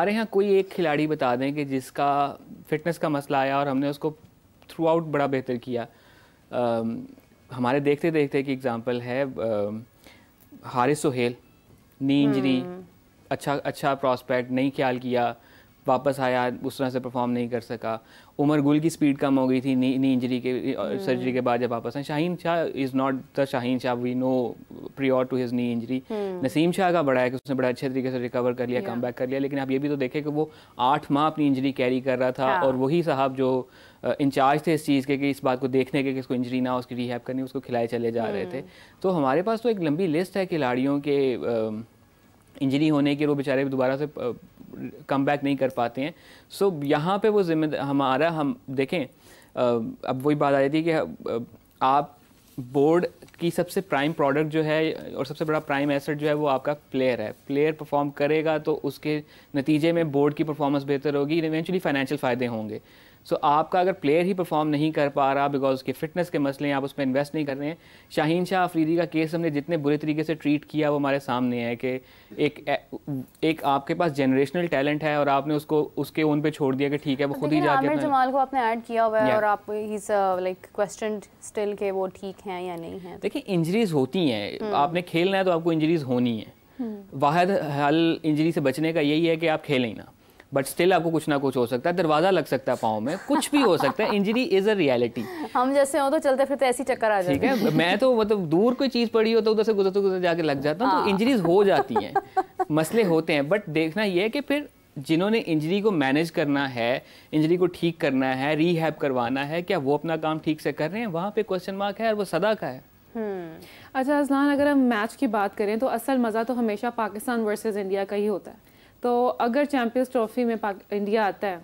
हमारे यहाँ कोई एक खिलाड़ी बता दें कि जिसका फिटनेस का मसला आया और हमने उसको थ्रू आउट बड़ा बेहतर किया आ, हमारे देखते देखते कि एग्जांपल है Haris Sohail knee injury hmm. अच्छा अच्छा प्रॉस्पेक्ट नहीं ख्याल किया वापस आया उस तरह से परफॉर्म नहीं कर सका उमर गुल की स्पीड कम हो गई थी नी नी इंजरी के सर्जरी हम्म। के बाद जब वापस आए Shaheen Shah is not the Shaheen Shah we know prior to his knee injury Naseem Shah का बड़ा है कि उसने बड़ा अच्छे तरीके से रिकवर कर लिया कम बैक कर लिया लेकिन आप ये भी तो देखें कि वो आठ माह अपनी इंजरी कैरी कर रहा था हाँ। और वही साहब जो इंचार्ज थे इस चीज़ के कि इस बात को देखने के कि इसको इंजरी ना उसकी रिहैप करनी उसको खिलाए चले जा रहे थे हम्म। तो हमारे पास तो एक लंबी लिस्ट है खिलाड़ियों के इंजरी होने के वो बेचारे दोबारा से कम बैक नहीं कर पाते हैं सो so, यहाँ पे वो जिम्मेदार हमारा हम देखें अब वही बात आ जाती है कि आप बोर्ड की सबसे प्राइम प्रोडक्ट जो है और सबसे बड़ा प्राइम एसेट जो है वो आपका प्लेयर है प्लेयर परफॉर्म करेगा तो उसके नतीजे में बोर्ड की परफॉर्मेंस बेहतर होगी इवेंचुअली फाइनेंशियल फ़ायदे होंगे सो आपका अगर प्लेयर ही परफॉर्म नहीं कर पा रहा बिकॉज उसके फिटनेस के मसले हैं आप उसमें इन्वेस्ट नहीं कर रहे हैं शाहीन शाह अफरीदी का केस हमने जितने बुरे तरीके से ट्रीट किया वो हमारे सामने है कि एक एक आपके पास जनरेशनल टैलेंट है और आपने उसको उसके ओन पे छोड़ दिया कि ठीक है वो खुद ही जाके जमाल को आपने ऐड किया हुआ है और आप लाइक क्वेश्चन स्टिल के वो ठीक हैं या नहीं है देखिए इंजरीज होती हैं hmm. आपने खेलना है तो आपको इंजरीज होनी है hmm. वाद हल इंजरी से बचने का यही है कि आप खेलें ना बट स्टिल आपको कुछ ना कुछ हो सकता है दरवाजा लग सकता है पाओ में कुछ भी हो सकता है इंजरी इज अ रियलिटी हम जैसे हो तो चलते फिरते ऐसी चक्कर आ जाए ठीक है मैं तो मतलब दूर कोई चीज़ पड़ी हो तो उधर से गुजरते गुजरते जाके लग जाता हूँ तो इंजरीज हाँ। हो जाती हैं मसले होते हैं बट देखना यह है कि फिर जिन्होंने इंजरी को मैनेज करना है इंजरी को ठीक करना है रीहैब करवाना है क्या वो अपना काम ठीक से कर रहे हैं वहाँ पे क्वेश्चन मार्क है और वो सदा का है हम्म। अच्छा अजलान अगर हम मैच की बात करें तो असल मज़ा तो हमेशा पाकिस्तान वर्सेस इंडिया का ही होता है तो अगर चैम्पियंस ट्रॉफी में इंडिया आता है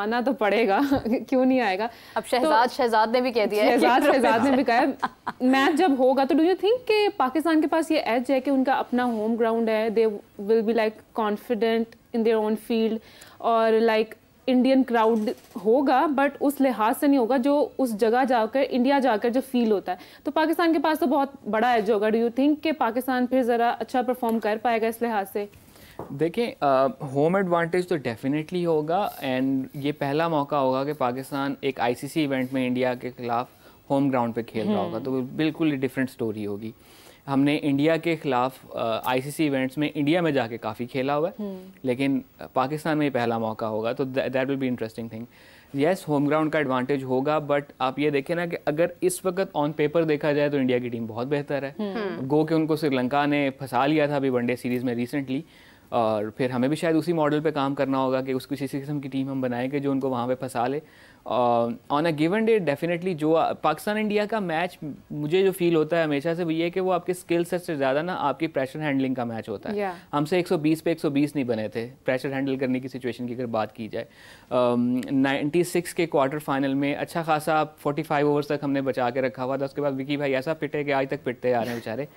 आना तो पड़ेगा क्यों नहीं आएगा अब तो शहजाद तो, शहजाद ने भी कह दिया शहजाद शहजाद ने भी कहा मैच जब होगा तो डू यू थिंक कि पाकिस्तान के पास ये एज है कि उनका अपना होम ग्राउंड है they will be like confident in their own field और लाइक इंडियन क्राउड होगा बट उस लिहाज से नहीं होगा जो उस जगह जाकर इंडिया जाकर जो फील होता है तो पाकिस्तान के पास तो बहुत बड़ा एज होगा डू यू थिंक कि पाकिस्तान फिर ज़रा अच्छा परफॉर्म कर पाएगा इस लिहाज से देखें होम एडवांटेज तो डेफिनेटली होगा एंड ये पहला मौका होगा कि पाकिस्तान एक आईसीसी इवेंट में इंडिया के खिलाफ होम ग्राउंड पे खेल रहा होगा हम्म। तो बिल्कुल डिफरेंट स्टोरी होगी हमने इंडिया के खिलाफ आईसीसी इवेंट्स में इंडिया में जाके काफ़ी खेला हुआ है हम्म। लेकिन पाकिस्तान में पहला मौका होगा तो that will be interesting thing yes home ground का एडवांटेज होगा बट आप ये देखें ना कि अगर इस वक्त ऑन पेपर देखा जाए तो इंडिया की टीम बहुत बेहतर है गो हम्म। के उनको श्रीलंका ने फंसा लिया था अभी वनडे सीरीज़ में रिसेंटली और फिर हमें भी शायद उसी मॉडल पे काम करना होगा कि उस किसी किस्म की टीम हम बनाएंगे जो उनको वहाँ पे फंसा ले on a given day definitely जो पाकिस्तान इंडिया का मैच मुझे जो फील होता है हमेशा से वो ये कि वो आपके स्किल सेट से ज़्यादा ना आपकी प्रेशर हैंडलिंग का मैच होता है yeah. हमसे 120 पे 120 नहीं बने थे प्रेशर हैंडल करने की सिचुएशन की अगर बात की जाए नाइन्टी um, सिक्स के क्वार्टर फाइनल में अच्छा खासा फोर्टी फाइव ओवर्स तक हमने बचा के रखा हुआ था उसके बाद विकी भाई ऐसा पिटे कि आज तक पिटते आ रहे हैं बेचारे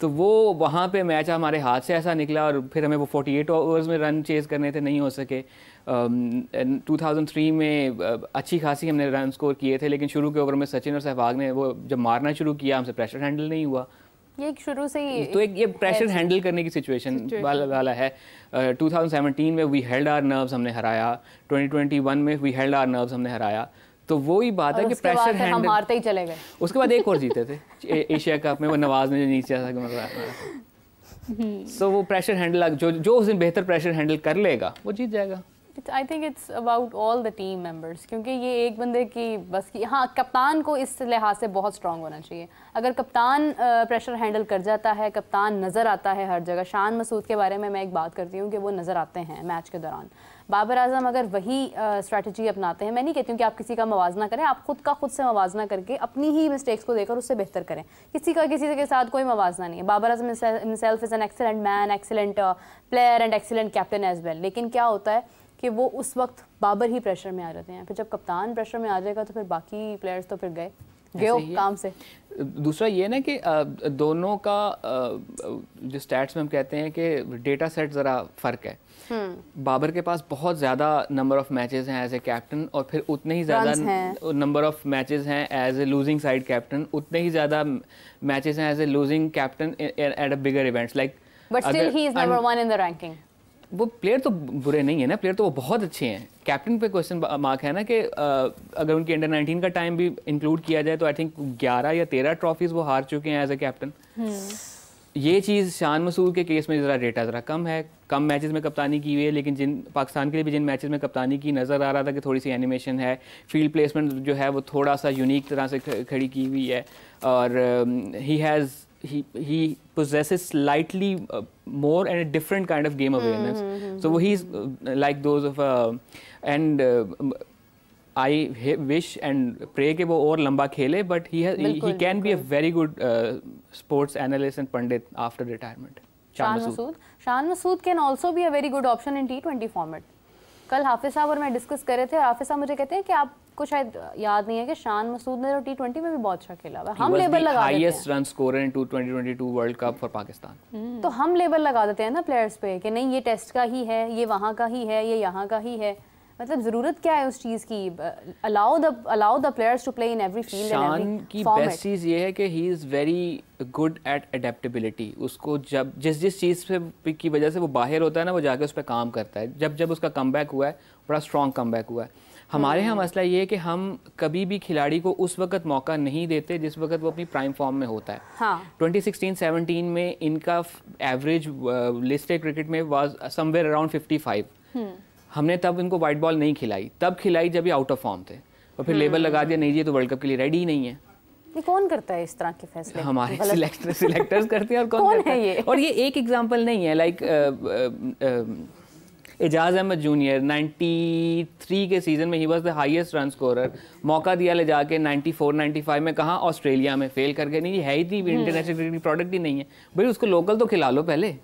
तो वो वहाँ पे मैच हमारे हाथ से ऐसा निकला और फिर हमें वो 48 ओवर्स में रन चेज़ करने थे नहीं हो सके टू थाउजेंड थ्री में uh, अच्छी खासी हमने रन स्कोर किए थे लेकिन शुरू के ओवर में सचिन और सहवाग ने वो जब मारना शुरू किया हमसे प्रेशर हैंडल नहीं हुआ ये एक शुरू से ही तो एक ये प्रेशर हैंडल करने की सिचुएशन वाला वाला है uh, में वी हेल्ड आर नर्व्स हमने हराया 2021 में वी हेल्ड आर नर्व्स हमने हराया तो वही बात है कि प्रेशर हैंडल हम हारते ही चले गए उसके बाद एक और जीते थे एशिया कप में वो नवाज ने नीचे था सो मतलब- हम्म। वो प्रेशर हैंडल जो जो उस दिन बेहतर प्रेशर हैंडल कर लेगा वो जीत जाएगा I think it's about all the team members क्योंकि ये एक बंदे की बस की हाँ कप्तान को इस लिहाज से बहुत स्ट्रॉन्ग होना चाहिए अगर कप्तान प्रेशर हैंडल कर जाता है कप्तान नज़र आता है हर जगह शान मसूद के बारे में मैं एक बात करती हूँ कि वो नज़र आते हैं मैच के दौरान बाबर आजम अगर वही स्ट्रैटेजी अपनाते हैं मैं नहीं कहती हूँ कि आप किसी का मुवजना करें आप खुद का खुद से मुवजना करके अपनी ही मिस्टेक्स को देकर उससे बेहतर करें किसी का किसी के साथ कोई मुवजना नहीं है Babar Azam self is an excellent man excellent player and excellent captain as well लेकिन क्या होता है कि वो उस वक्त बाबर ही प्रेशर में आ जाते हैं फिर जब कप्तान प्रेशर में आ जाएगा तो फिर बाकी प्लेयर्स तो फिर गए गए काम से दूसरा ये ना कि दोनों का जो स्टैट्स में हम कहते हैं कि डेटा सेट ज़रा फ़र्क है हम्म। बाबर के पास बहुत ज़्यादा नंबर ऑफ़ मैचेस हैं एज ए कैप्टन और फिर उतने ही ज़्यादा नंबर ऑफ़ मैचेस हैं as a losing side captain उतने ही ज़्यादा मैचेस हैं as a losing captain at a bigger events like but still he is number one in the ranking वो प्लेयर तो बुरे नहीं है ना प्लेयर तो वो बहुत अच्छे हैं कैप्टन पे क्वेश्चन मार्क है ना कि अगर उनकी अंडर 19 का टाइम भी इंक्लूड किया जाए तो आई थिंक 11 या 13 ट्रॉफीज वो हार चुके हैं एज ए कैप्टन ये चीज़ शान मसूर के केस में ज़रा डेटा ज़रा कम है कम मैचेस में कप्तानी की हुई है लेकिन जिन पाकिस्तान के लिए भी जिन मैचेस में कप्तानी की नज़र आ रहा था कि थोड़ी सी एनिमेशन है फील्ड प्लेसमेंट जो है वो थोड़ा सा यूनिक तरह से खड़ी की हुई है और he um, has he possesses slightly uh, more and a different kind of game awareness. Hmm, hmm, hmm, so he's uh, like those of uh, and uh, I wish and pray that he or lamba khele, but he can be a very good sports analyst and pundit after retirement. Shan Masood. Shan Masood can also be a very good option in T20 format. Kal Hafiz Saab aur main discuss kar rahe the aur Hafiz Saab mujhe kehte hain ki को शायद याद नहीं है कि शान मसूद ने T तो twenty में भी बहुत अच्छा खेला हुआ हम लेबल लगा highest run score in two twenty twenty two world cup for Pakistan तो हम लेबल लगा देते हैं ना प्लेयर्स पे कि नहीं ये टेस्ट का ही है ये वहाँ का ही है ये यहाँ का ही है मतलब जरूरत क्या है उस चीज की allow the allow the players to play in every field Shan की बेस्ट चीज ये है कि he is very good at adaptability उसको जब जिस जिस चीज से की वजह से वो बाहर होता है ना वो जाके उस पर काम करता है जब जब उसका कम हुआ है बड़ा स्ट्रॉन्ग कम हुआ है हमारे यहाँ मसला ये है कि हम कभी भी खिलाड़ी को उस वक्त मौका नहीं देते जिस वक्त वो अपनी प्राइम फॉर्म में होता है ट्वेंटी सिक्सटीन सेवनटीन में इनका एवरेज लिस्ट क्रिकेट में वॉज समवेयर अराउंड फाइव हमने तब इनको वाइट बॉल नहीं खिलाई तब खिलाई जब ये आउट ऑफ फॉर्म थे और फिर लेबल लगा दिया नहीं जी तो वर्ल्ड कप के लिए रेडी नहीं है ये कौन करता है इस तरह के फैसले हमारे सिलेक्टर्स करते हैं और कौन, कौन है ये और ये एक एग्जांपल नहीं है like uh, uh, uh, Ejaz Ahmed junior 93 के सीज़न में ही was the highest run scorer मौका दिया ले जाके 94 95 में कहा ऑस्ट्रेलिया में फेल करके नहीं है ही थी इंटरनेशनल क्रिकेट प्रोडक्ट ही नहीं है भाई उसको लोकल तो खिला लो पहले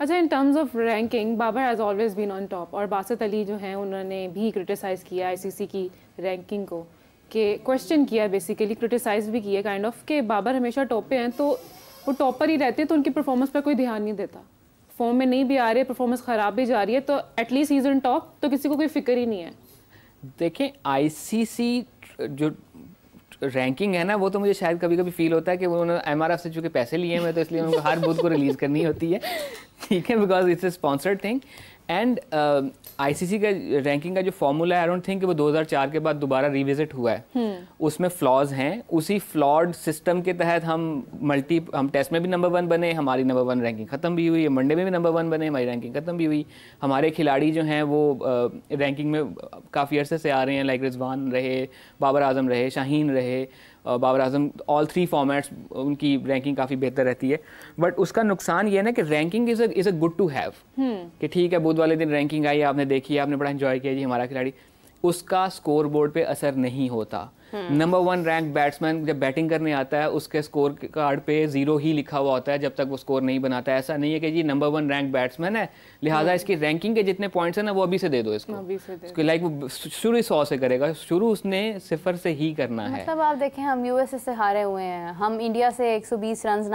अच्छा in terms of ranking Babar has always been on top और बासत अली जो है उन्होंने भी क्रिटिसाइज़ किया आईसीसी की रैंकिंग को के क्वेश्चन किया बेसिकली क्रिटिसाइज भी किया काइंड ऑफ कि बाबर हमेशा टॉप पे हैं तो वो टॉप पर ही रहते हैं तो उनकी परफॉर्मेंस पर कोई ध्यान नहीं देता फॉर्म में नहीं भी आ रही है परफॉर्मेंस ख़राब भी जा रही है तो एटलीस्ट इज इन टॉप तो किसी को कोई फिक्र ही नहीं है देखें आईसीसी जो रैंकिंग है ना वो तो मुझे शायद कभी कभी फील होता है कि उन्होंने एम आर एफ से चूँकि पैसे लिए हैं मैं तो इसलिए उनको हर बुध को रिलीज़ करनी होती है ठीक है because it's a sponsored thing and ICC um, का रैंकिंग का जो फॉर्मूला है आई डोंट थिंक वो 2004 के बाद दोबारा रिविजिट हुआ है हम्म। उसमें फ्लॉज हैं उसी फ्लॉड सिस्टम के तहत हम मल्टी हम टेस्ट में भी नंबर वन बने हमारी नंबर वन रैंकिंग ख़त्म भी हुई मंडे में भी नंबर वन बने हमारी रैंकिंग ख़त्म भी हुई हमारे खिलाड़ी जो हैं वो रैंकिंग में काफ़ी अरसे से आ रहे हैं लाइक रिजवान रहे बाबर आजम रहे शाहीन रहे Babar Azam all three formats उनकी रैंकिंग काफ़ी बेहतर रहती है बट उसका नुकसान ये ना कि ranking is is a good to have कि ठीक है बुध वाले दिन रैंकिंग आई आपने देखी आपने बड़ा इन्जॉय किया जी हमारा खिलाड़ी उसका स्कोर बोर्ड पे असर नहीं होता नंबर वन रैंक बैट्समैन जब बैटिंग करने आता है उसके स्कोर कार्ड पे जीरो ही लिखा हुआ होता है जब तक वो स्कोर नहीं बनाता है ऐसा नहीं है कि जी नंबर वन रैंक बैट्समैन है लिहाजा हम्म। इसकी रैंकिंग के जितने पॉइंट्स हैं ना वो अभी से दे दो इसको इसको लाइक वो शुरू सौ से करेगा शुरू उसने सिफर से ही करना है मतलब आप देखें हम यूएसए से हारे हुए हैं हम इंडिया से एक सौ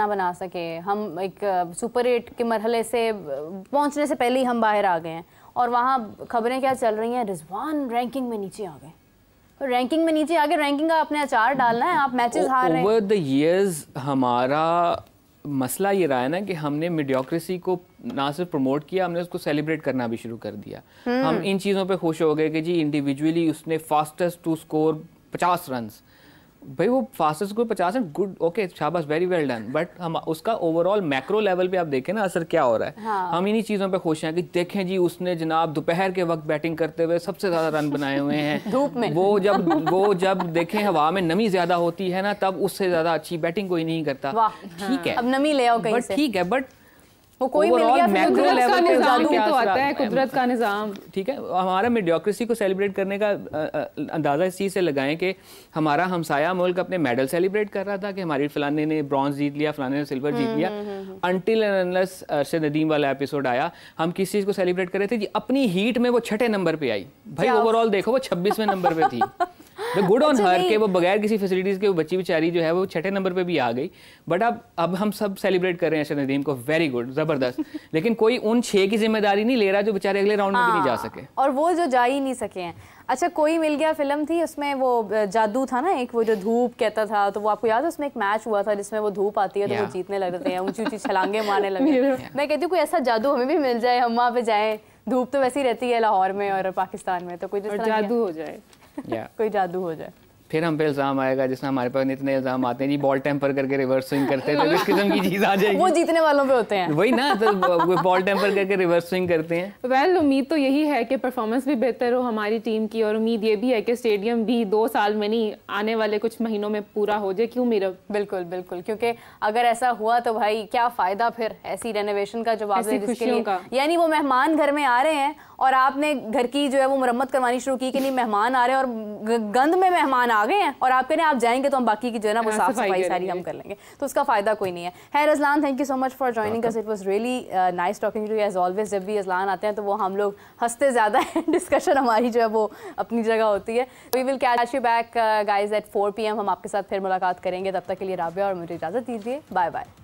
ना बना सके हम एक सुपर uh, एट के मरहले से uh, पहुँचने से पहले ही हम बाहर आ गए हैं और वहाँ खबरें क्या चल रही हैं रिजवान रैंकिंग में नीचे आ गए रैंकिंग तो में नीचे आगे रैंकिंग का अपने अचार डालना है आप मैचेस हार रहे हैं ओवर इयर्स हमारा मसला ये रहा है ना कि हमने मीडियोक्रेसी को ना सिर्फ प्रमोट किया हमने उसको सेलिब्रेट करना भी शुरू कर दिया हम्म। हम इन चीज़ों पे खुश हो गए कि जी इंडिविजुअली उसने फास्टेस्ट टू स्कोर पचास रन्स भाई वो फास्टेस्ट ग्रोथ पचास है गुड ओके शाबाश वेरी वेल डन बट हम उसका ओवरऑल मैक्रो लेवल पे आप देखें ना असर क्या हो रहा है हाँ। हम इन्हीं चीज़ों पे खुश हैं कि देखें जी उसने जनाब दोपहर के वक्त बैटिंग करते हुए सबसे ज़्यादा रन बनाए हुए हैं धूप में वो जब वो जब देखें हवा में नमी ज़्यादा होती है ना तब उससे ज़्यादा अच्छी बैटिंग कोई नहीं करता ठीक है अब नमी ले आओ कहीं से ठीक है बट वो कोई मिल गया मैक्रो लेवल पे जादू तो आता है कुदरत का निज़ाम ठीक है हमारा मीडियोक्रेसी को सेलिब्रेट करने का अंदाज़ा इस चीज़ से लगाएं कि हमारा हमसाया मुल्क अपने मेडल सेलिब्रेट कर रहा था कि हमारी फलाने ने ब्रॉन्ज जीत लिया फलाने ने सिल्वर जीत हम्म, लिया अनटिल अनलस अरशद नदीम वाला एपिसोड आया हम किस चीज़ को सेलिब्रेट कर रहे थे जी अपनी हीट में वो छठे नंबर पर आई भाई ओवरऑल देखो वो छब्बीसवें नंबर पर थी द गुड ऑन हर के वो बगैर किसी फैसिलिटीज के वो बच्ची बेचारी जो है वो छठे नंबर पे भी आ गई बट अब अब हम सब सेलिब्रेट कर रहे हैं अरशद नदीम को वेरी गुड जबरदस्त लेकिन कोई उन छह की जिम्मेदारी नहीं ले रहा जो बेचारे अगले राउंड में भी नहीं जा हाँ, सके और वो जो जा ही नहीं सके हैं अच्छा कोई मिल गया फिल्म थी उसमें वो जादू था ना एक वो जो धूप कहता था तो वो आपको याद है उसमें एक मैच हुआ था जिसमें वो धूप आती है तो वो जीतने लगते हैं ऊंची ऊंची छलांगे मारने लगे yeah. मैं कहती हूँ कोई ऐसा जादू हमें भी मिल जाए हम वहाँ पे जाएँ धूप तो वैसी रहती है लाहौर में और पाकिस्तान में तो कोई जादू हो जाए yeah. कोई जादू हो जाए फिर हम पे इल्ज़ाम आएगा जिसमें हमारे पास इतने इल्ज़ाम आते हैं जी बॉल टेम्पर करके रिवर्स स्विंग करते हैं तो किस किस्म की चीज़ आ जाएगी वो जीतने वालों पे होते हैं वही ना तो बॉल टेम्पर करके रिवर्स स्विंग करते हैं वेल well, उम्मीद तो यही है कि परफॉर्मेंस भी बेहतर हो हमारी टीम की और उम्मीद ये भी है कि स्टेडियम भी दो साल में नहीं आने वाले कुछ महीनों में पूरा हो जाए क्यों मेरा बिल्कुल बिल्कुल क्योंकि अगर ऐसा हुआ तो भाई क्या फ़ायदा फिर ऐसी रेनोवेशन का जवाब यानी वो मेहमान घर में आ रहे हैं और आपने घर की जो है वो मरम्मत करवानी शुरू की कि नहीं मेहमान आ रहे हैं और गंद में मेहमान आ आ गए हैं और आप कह रहे हैं आप जाएंगे तो हम बाकी की जो है ना वो हाँ, साफ सफाई सारी हम कर लेंगे तो उसका फायदा कोई नहीं है है Rizlan thank you so much for joining it was really nice talking to as always जब भी रजलान आते हैं तो वो हम लोग हंसते ज़्यादा हैं डिस्कशन हमारी जो है वो अपनी जगह होती है we will catch you back guys at four P हम आपके साथ फिर मुलाकात करेंगे तब तक के लिए राबिया और मुझे इजाज़त दीजिए बाय बाय